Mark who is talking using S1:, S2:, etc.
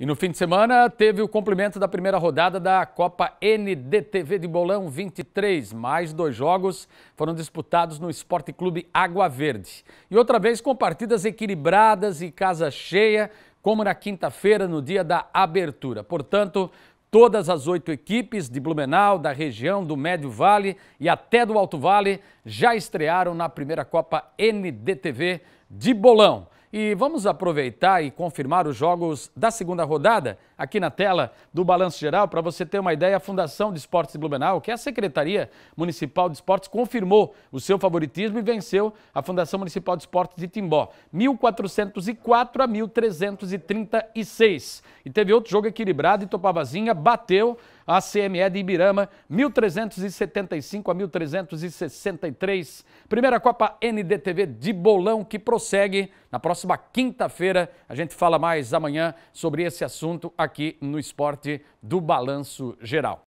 S1: E no fim de semana teve o complemento da primeira rodada da Copa NDTV de Bolão 23. Mais dois jogos foram disputados no Esporte Clube Água Verde. E outra vez com partidas equilibradas e casa cheia, como na quinta-feira, no dia da abertura. Portanto, Todas as oito equipes de Blumenau, da região do Médio Vale e até do Alto Vale já estrearam na primeira Copa NDTV de Bolão. E vamos aproveitar e confirmar os jogos da segunda rodada aqui na tela do Balanço Geral para você ter uma ideia. A Fundação de Esportes de Blumenau, que é a Secretaria Municipal de Esportes, confirmou o seu favoritismo e venceu a Fundação Municipal de Esportes de Timbó, 1404 a 1336. E teve outro jogo equilibrado e Topavazinha bateu ACME de Ibirama, 1375 a 1363. Primeira Copa NDTV de Bolão que prossegue. Na próxima quinta-feira, a gente fala mais amanhã sobre esse assunto aqui no Esporte do Balanço Geral.